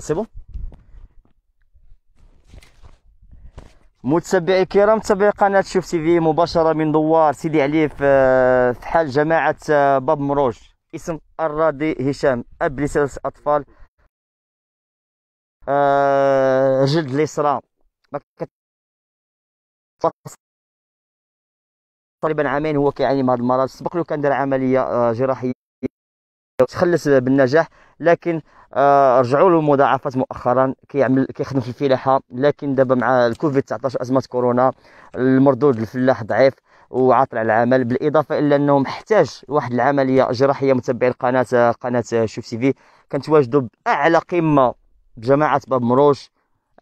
C'est bon متابعي الكرام متابعي قناة شوف تي في مباشرة من دوار سيدي علي في آه، حال جماعة آه، باب مروج اسم الراضي هشام أب لثلاث أطفال آه، جلد اليسرى تقريبا عامين هو كيعاني من هذا المرض سبق له كان دار عملية جراحية تخلص بالنجاح لكن آه رجعوا له مضاعفات مؤخرا كيعمل كيخدم في الفلاحه لكن دابا مع الكوفيد 19 ازمه كورونا المردود الفلاح ضعيف وعاطل على العمل بالاضافه الى انه محتاج واحد العمليه جراحيه متابعي القناه قناه شوف سي في كنتواجدوا باعلى قمه بجماعه باب مروج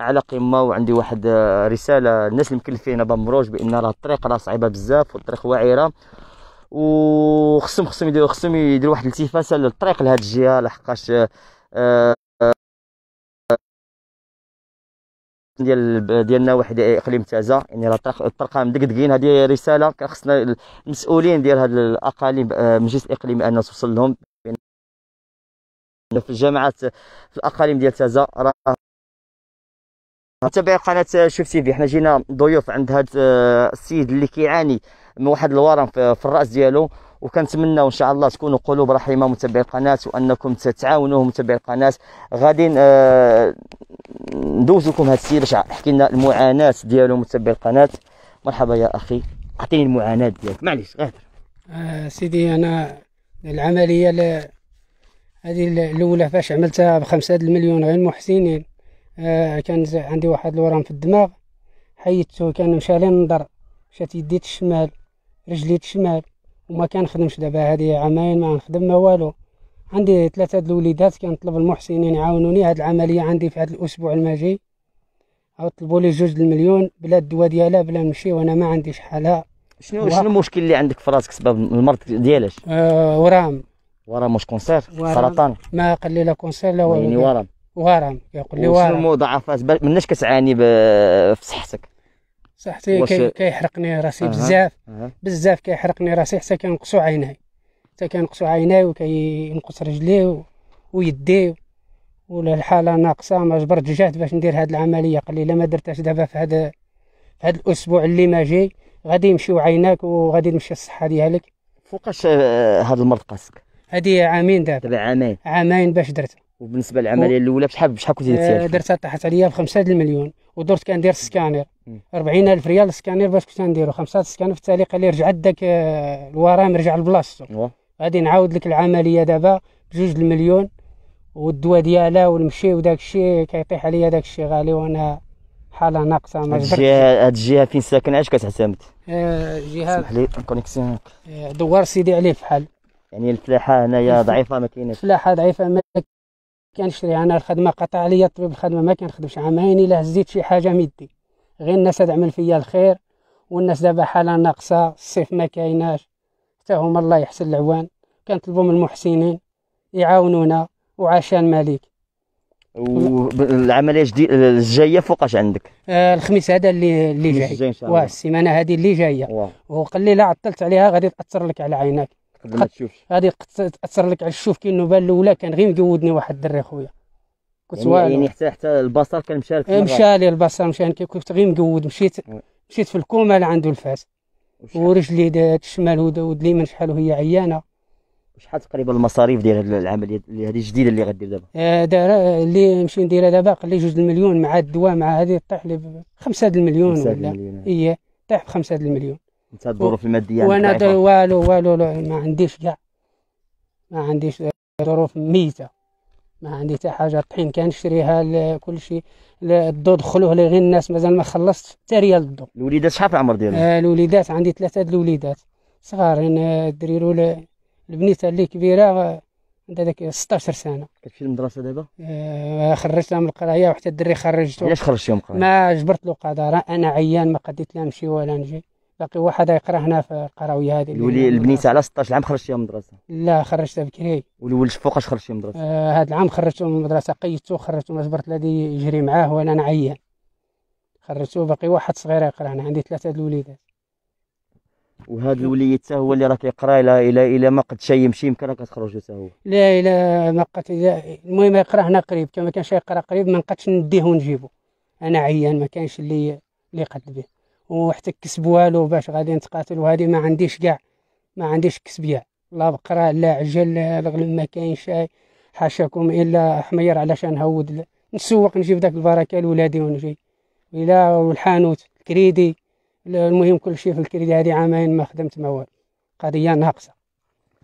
على قمه وعندي واحد آه، رساله الناس المكلفين باب مروج بان راه الطريق راه صعيبه بزاف والطريق واعره وخصهم خصهم يديروا خصهم يديروا واحد الالتفاسه للطريق لهاد الجهه لحقاش آه، آه، ديال ديال واحد اقليم تازا يعني راه الطرق مدقدقين هذه رساله كان خصنا المسؤولين ديال هاد الاقاليم آه، مجلس الاقليمي ان توصل لهم في الجامعات في الاقاليم ديال تازا راه تابع قناه شوف في حنا جينا ضيوف عند هاد السيد اللي كيعاني من واحد الورم في الراس ديالو وكنتمناو ان شاء الله تكونوا قلوب رحيمه متابعي القناه وانكم تتعاونوا متابعي القناه غادي آه، ندوز لكم هذا السير باش احكي لنا المعاناه ديالو متابعي القناه مرحبا يا اخي اعطيني المعاناه ديالك معليش غادر آه سيدي انا العمليه ل... هذه الاولى فاش عملتها بخمسة مليون غير محسنين آه كان عندي واحد الورم في الدماغ حيدته كان مشى لي النظر مشات يدي الشمال رجلي تشمال وما كنخدمش دابا هادي عامين ما نخدم ما والو عندي ثلاثه د الوليدات كنطلب المحسنين يعاونوني هاد العمليه عندي في هاد الاسبوع الماجي او طلبوا لي جوج المليون بلا الدواء ديالها بلا نمشي وانا ما عنديش حالها شنو شنو المشكل اللي عندك في راسك سبب المرض ديالاش آه ورام ورم واش كونسير سرطان ما قال لي لا كونسير لا يعني والو يعني ورم ورم يقول لي ورم شنو المضاعفات مناش كتعاني في صحتك صح حتى كي كيحرقني راسي أه. بزاف أه. بزاف كيحرقني راسي حتى كنقصوا عيناي حتى كنقصوا عيناي وكينقص رجلي و... ويدي ولا الحاله ناقصه ما جبرت جهد باش ندير هاد العمليه قليله لا ما درتهاش دابا في هذا هاد... في هذا الاسبوع اللي ما جاي غادي يمشيو عيناك وغادي تمشي الصحه ديالك فوقاش هذا آه، المرض قاسك هذه عامين دابا عامين عامين باش درتها وبالنسبه للعمليه الاولى بشحال بشحال كنت درتي؟ آه، درتها طاحت عليا ب 5 المليون ودرت كندير سكانير 40000 ريال السكانير باش كنت نديرو خمسه سكانير في التالي قال لي رجع داك آه، الورام رجع لبلاصتو غادي نعاود لك العمليه دابا بجوج المليون والدواء ديالها والمشي وداك الشيء كيطيح عليا داك الشيء غالي وانا حاله ناقصه ما جبتش هاد الجهه فين ساكن علاش كتعتمد؟ آه، جهه سمح لي الكونيكسيون دوار سيدي عليه فحال يعني الفلاحه هنايا ضعيفه ما كاينش الفلاحه ضعيفه ما كنشري انا الخدمه قطع عليا الطبيب الخدمه ما كنخدمش عامين الا هزيت شي حاجه ميدي غير الناس تعمل فيا الخير والناس دابا حاله ناقصه الصيف ما كايناش حتى هما الله يحسن العوان كنطلبوا من المحسنين يعاونونا وعشان مالك والعمليه الجديده الجايه فوقاش عندك آه الخميس هذا اللي اللي جاي واه السيمانه هذه اللي جايه لا عطلت عليها غادي تاثر لك على عينك قبل ما تشوفش هذه تاثر لك على الشوف كي النوبه الاولى كان غير مقودني واحد الدري خويا كنت يعني, يعني حتى حتى البصر كان مشى لك مشى لي البصر مشى كنت غير مقود مشيت مشيت في الكومه اللي عنده الفاس ورجلي دات الشمال ود اليمين شحال وهي عيانه شحال تقريبا المصاريف ديال هذه العمليه هذه الجديده اللي غدير دابا آه، دار اللي نمشي نديرها دابا لي جوج المليون مع الدواء مع هذه طيح لي 5 المليون ولا اي طيح ب 5 المليون إيه، انت الظروف الماديه وانا والو والو ما عنديش كاع ما عنديش ظروف ميته ما عندي حتى حاجه الطحين كنشريها كل شيء الضو دخلوه غير الناس مازال ما خلصتش حتى ريال الضو الوليدات شحال في العمر ديالهم؟ آه الوليدات عندي ثلاثه د الوليدات صغارين آه، الدريرو البنيته اللي كبيره آه، عندها داك 16 سنه كتمشي للمدرسه دابا آه خرجتها من القرايه وحتى الدري خرجته علاش خرجتيه من القرايه ما جبرت له قدره انا عيان ما قديت لا نمشي ولا نجي باقي واحد يقرا هنا في القراويه هذه الولي البنيته على 16 عام خرجتيها من المدرسه لا خرجتها بكري والولد فوقاش خرجتي من المدرسه آه هاد العام خرجته من المدرسه قيدته خرجته ما جبرت الذي يجري معاه وانا نعيان خرجته باقي واحد صغير يقرا هنا عندي ثلاثه الوليدات وهذا الوليد حتى هو اللي راه كيقرا الى الى الى ما قد شي يمشي يمكن راه كتخرج حتى هو لا الى ما قد المهم يقرا هنا قريب كما شي يقرا قريب ما نقدش نديه ونجيبه انا عيان ما كانش اللي اللي قد به وحتى كسب والو باش غادي نتقاتل وهادي ما عنديش كاع ما عنديش كسبيه لا بقرة لا عجل لا الغنم ما كاين شاي حاشاكم الا حمير علاش نهود نسوق نجيب داك البركه لولادي ونجي الى والحانوت الكريدي المهم كل شيء في الكريدي هادي عامين ما خدمت ما والو قضيه ناقصه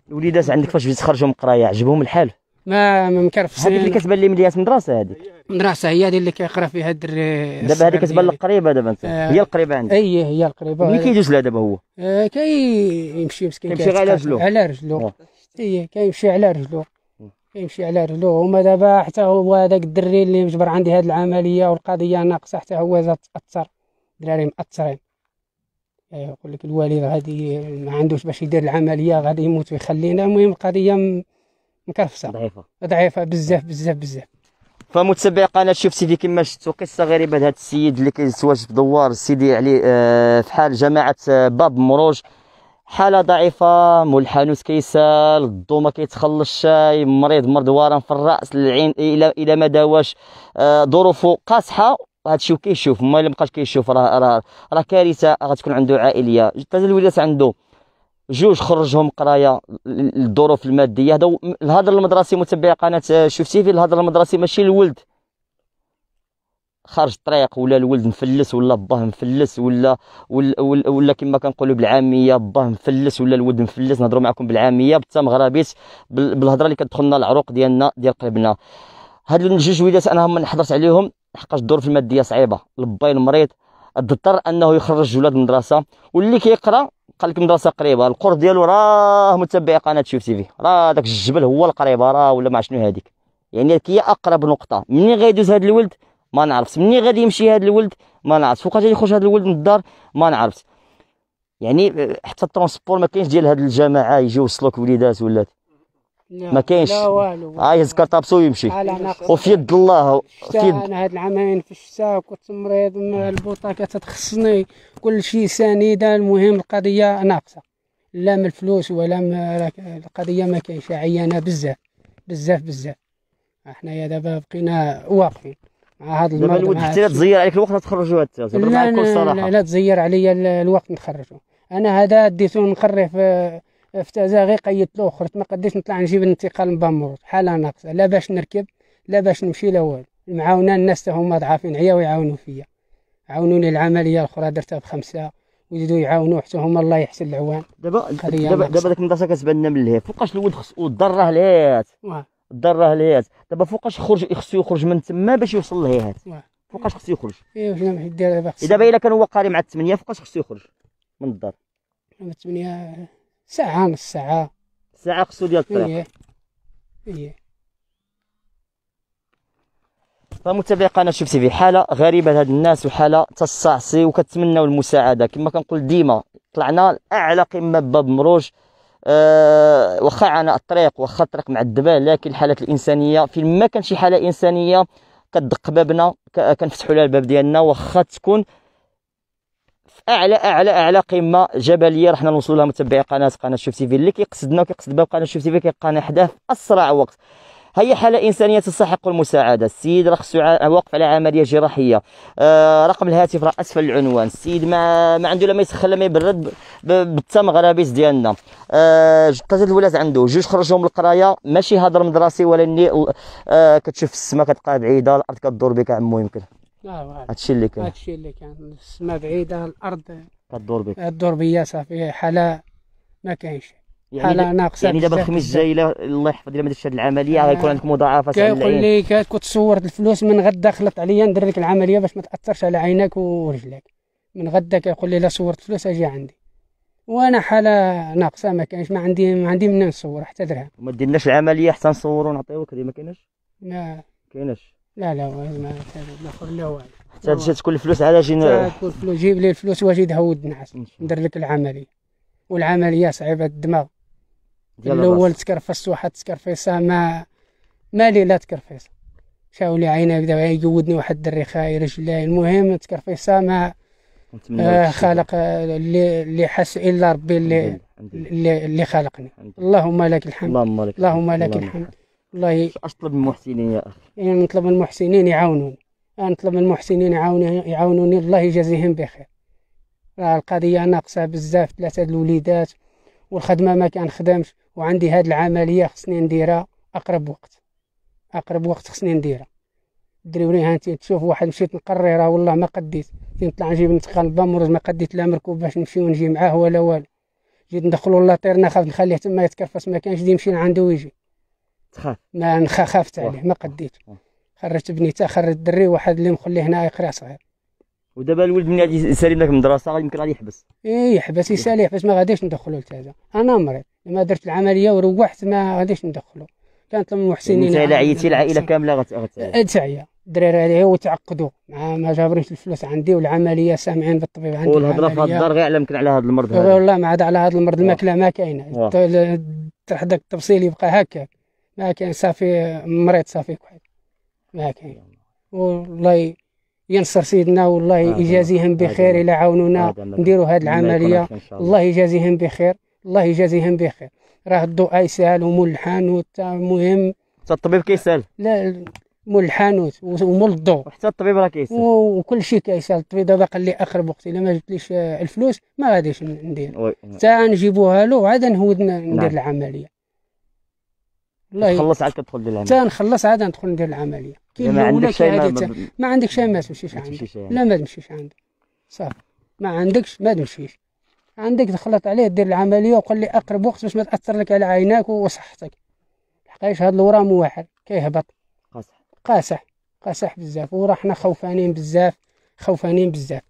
الوليدات عندك فاش تخرجوا من القرايه عجبهم الحال ما ما مكرفسين هذيك اللي كتبان لي مليات مدرسه هذيك مدرسه هي هذه اللي كيقرا فيها الدري دابا هذه كتبان لك قريبه دابا انت آه هي القريبه عندك اي هي القريبه ملي كيدوز لها دابا هو آه كيمشي مسكين آه. كيمشي على رجلو على رجلو اي كيمشي على رجلو كيمشي على رجلو هما دابا حتى هو هذاك الدري اللي جبر عندي هذه العمليه والقضيه ناقصه حتى هو تاثر دراري مأثرين أيوه، يقول لك الوالد غادي ما عندوش باش يدير العمليه غادي يموت ويخلينا المهم القضيه مكرفسه ضعيفه ضعيفه بزاف بزاف بزاف فمتابعي قناه شوف سيدي كما شفتوا قصه غريبه لهذا السيد اللي كيتواجد في دوار سيدي علي آه في حال جماعه آه باب مروج حاله ضعيفه مول الحانوت كيسال الضو ما كيتخلص الشاي مريض مرض ورم في الراس العين الى الى ما داواش آه ظروفه قاصحه هذا الشيء كيشوف ما اللي مابقاش كيشوف راه راه راه كارثه غتكون عنده عائليه الوليدات عنده جوج خرجهم قرايه الظروف الماديه هذا الهدر المدرسي متبع قناه آه، شفتي في الهدر المدرسي ماشي الولد خرج طريق ولا الولد مفلس ولا باه مفلس ولا ولا, ولا, ولا كما كنقولوا بالعاميه باه مفلس ولا الولد مفلس نهضروا معكم بالعاميه بالتام غرابيت بالهضره اللي كتدخلنا العروق ديالنا ديال قلبنا هاد الجوج وليدات انا ما حضرت عليهم حقاش الظروف الماديه صعيبه الباين مريض اضطر انه يخرج ولاد المدرسه واللي كيقرا قال لك المدرسه قريبه القرب ديالو راه متبع قناه شوف تي في راه داك الجبل هو القريبه راه ولا ما شنو هذيك يعني هي اقرب نقطه منين غيدوز هذا الولد ما نعرفش منين غادي يمشي هذا الولد ما نعرفش فوقاش غادي يخرج هذا الولد من الدار ما نعرفش يعني حتى الترونسبور ما كاينش ديال هاد الجماعه يجيو يوصلوك وليدات ولات ما كاينش هاي هز كرطابسو يمشي وفي يد الله في يد انا هاد العامين في الشتاء كنت مريض البوطه كتخصني كل شيء سنيده المهم القضيه ناقصه لا من الفلوس ولا من القضيه ما كاينش عيانه بزاف بزاف بزاف حنايا دابا بقينا واقفين مع هذا المرض دابا حتى لا تزير عليك الوقت تخرجوا هاد لا لا, لا تزير عليا الوقت نخرجوا انا هذا ديتو نقري في فتازا غير قيدت له ما قديش نطلع نجيب الانتقال من بامور حالة ناقصة لا باش نركب لا باش نمشي لا والو المعاونة الناس هما ضعافين عيا ويعاونو فيا عاونوني العملية الأخرى درتها بخمسة ويزيدوا يعاونوا حتى هما الله يحسن العوان دابا دابا دابا داك المدرسة كتبان لنا من الهي فوقاش الولد خصو الدار راه لهات الدار راه لهات دابا فوقاش خرج خصو يخرج من تما باش يوصل لهيهات فوقاش خصو يخرج ايوا شنو دابا دابا الا كان هو قاري مع الثمانية فوقاش خصو يخرج من الدار من الثمانية ساعة نص ساعة ساعة قصو ديال الطريق إيه إيه فمتابعي قناه شوف تيفي حاله غريبه لهاد الناس وحاله تستعصي وكتمناو المساعده كما كنقول ديما طلعنا لاعلى قمه باب مروج أه وخا عنا الطريق وخا الطريق معذبه لكن الحالات الانسانيه فين ما كان شي حاله انسانيه كدق بابنا كنفتحوا لها الباب ديالنا وخا تكون اعلى اعلى اعلى قمه جبليه رحنا نوصلوا لها متابعي قناه قناه شوف تي في اللي كيقصدنا وكيقصد باب قناه شوف تي في كيلقانا حداه في اسرع وقت هي حالة إنسانية تستحق المساعدة السيد راه خصو واقف على عملية جراحية آه رقم الهاتف راه أسفل العنوان السيد ما ما عنده لا ما يسخن لا ما يبرد بالتم غرابيس ديالنا آه ثلاثة الولاد عنده جوج خرجهم من القراية ماشي هضر مدرسي ولا آه كتشوف السما كتبقى بعيدة الأرض كدور بك عمو يمكن لا هادشي اللي كان هادشي اللي كان السماء بعيده الارض تدور بك الدور بيا صافي حاله ما كاينش يعني حاله ناقصه يعني دابا الخميس الجاي الله يحفظ الا ما درتش هذه العمليه آه. غيكون عندك مضاعفه كيقول لي كنت صورت الفلوس من غدا خلطت عليا ندير لك العمليه باش ما تاثرش على عينك ورجلك من غدا كيقول لي لا صورت فلوس اجي عندي وانا حاله ناقصه ما كاينش ما عندي ما عندي منين نصور حتى درهم ما ديرناش العمليه حتى نصور ونعطيوك هذه ما كايناش لا ما كايناش لا لا ما ناخذ لا والو حتى تكون الفلوس على جي كل الفلوس جيب لي الفلوس واجي دهود نعس ندير لك العمليه والعمليه صعيبه الدماغ الاول تكرفس واحد تكرفيصه ما مالي لا تكرفيصه شاو لي عيني بدا يقودني واحد الدري خاير رجلي المهم تكرفيصه ما آه خلق آه، اللي اللي حس الا ربي اللي اللي خلقني اللهم لك الحمد اللهم لك الحمد والله اطلب من المحسنين يا اخي يعني إيه، نطلب من المحسنين يعاونوني انا نطلب من المحسنين يعاونوني الله يجازيهم بخير راه القضيه ناقصه بزاف ثلاثه الوليدات والخدمه ما كنخدمش وعندي هاد العمليه خصني نديرها اقرب وقت اقرب وقت خصني نديرها الدريورين هانتي تشوف واحد مشيت نقري راه والله ما قديت نطلع نجيب نتقال بامرز ما قديت لا مركوب باش نمشي ونجي معاه ولا والو جيت ندخلو لاطير ناخذ نخليه تما يتكرفس ما كانش يمشي لعندو ويجي تخاف ما خافت عليه ما قديت خرجت بنيته خرجت دري واحد اللي مخليه هنا يقرا صغير ودابا الولد من غادي يسالي من المدرسه يمكن غادي يحبس ايه يحبس يسالي يحبس ما غاديش ندخلو لتازا انا مريض ما درت العمليه وروحت ما غاديش ندخلو كانت المحسنين يعني انت عيتي العائله كامله غتعيا أه، تعيا الدراري هذه وتعقدوا مع ما جابرينش الفلوس عندي والعمليه سامعين بالطبيب عندي والهضره في هذا الدار غير على يمكن على هذا المرض هذا والله ما عاد على هذا المرض الماكله ما كاينه حداك التفصيل يبقى هكاك ما كاين صافي مريض صافي كحل ما كاين والله ينصر سيدنا والله آه، يجازيهم آه، بخير آه، الى عاونونا نديروا هذه العمليه الله يجازيهم بخير الله يجازيهم بخير راه الضوء يسهل ومول الحانوت المهم حتى الطبيب كيسال لا مول الحانوت ومول الضوء حتى الطبيب راه كيسال وكل شيء كيسال الطبيب دابا قال لي اخر وقت الا ما جبتليش الفلوس ما غاديش ندير حتى نجيبوها له وعاد نهود ندير نعم. العمليه تخلص عاد كتدخل دير العمليه تنخلص عاد ندخل ندير العمليه كي ما عندك شيء ما, ب... ما عندك شيء ما تمشيش عندك يعني. لا ما تمشيش عندك صافي ما عندكش ما تمشيش عندك دخلت عليه دير العمليه وقال لي اقرب وقت باش ما تاثر لك على عيناك وصحتك لحقاش هاد الورم واحد كيهبط قاصح قاصح قاصح بزاف وراحنا خوفانين بزاف خوفانين بزاف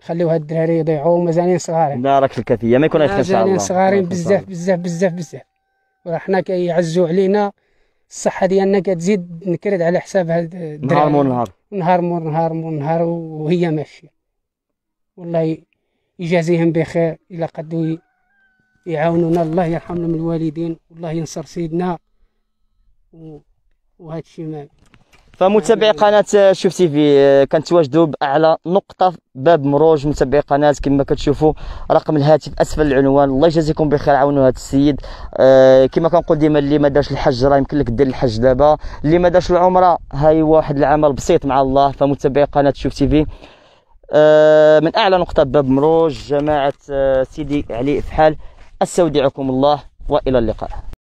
خليو هاد الدراري يضيعوا مازالين صغارين لا راك الكافيه ما يكون غير ان شاء الله صغارين بزاف بزاف بزاف بزاف حنا كيعزوا علينا الصحه ديالنا كتزيد نكرد على حساب هاد الدراري نهار مور نهار نهار مور نهار مور نهار وهي ماشيه والله يجازيهم بخير الا قدوا يعاونونا الله يرحم لهم الوالدين والله ينصر سيدنا وهذا الشيء فمتابعي قناه آه، شوف تي في آه، كنتواجدوا باعلى نقطه باب مروج متابعي قناه كما كتشوفوا رقم الهاتف اسفل العنوان الله يجازيكم بخير عاونوا هذا السيد آه، كما كنقول ديما اللي ما دارش الحج راه يمكن لك دير الحج دابا اللي ما دارش العمره هاي واحد العمل بسيط مع الله فمتابعي قناه شوف تي في من اعلى نقطه باب مروج جماعه سيدي علي فحال استودعكم الله والى اللقاء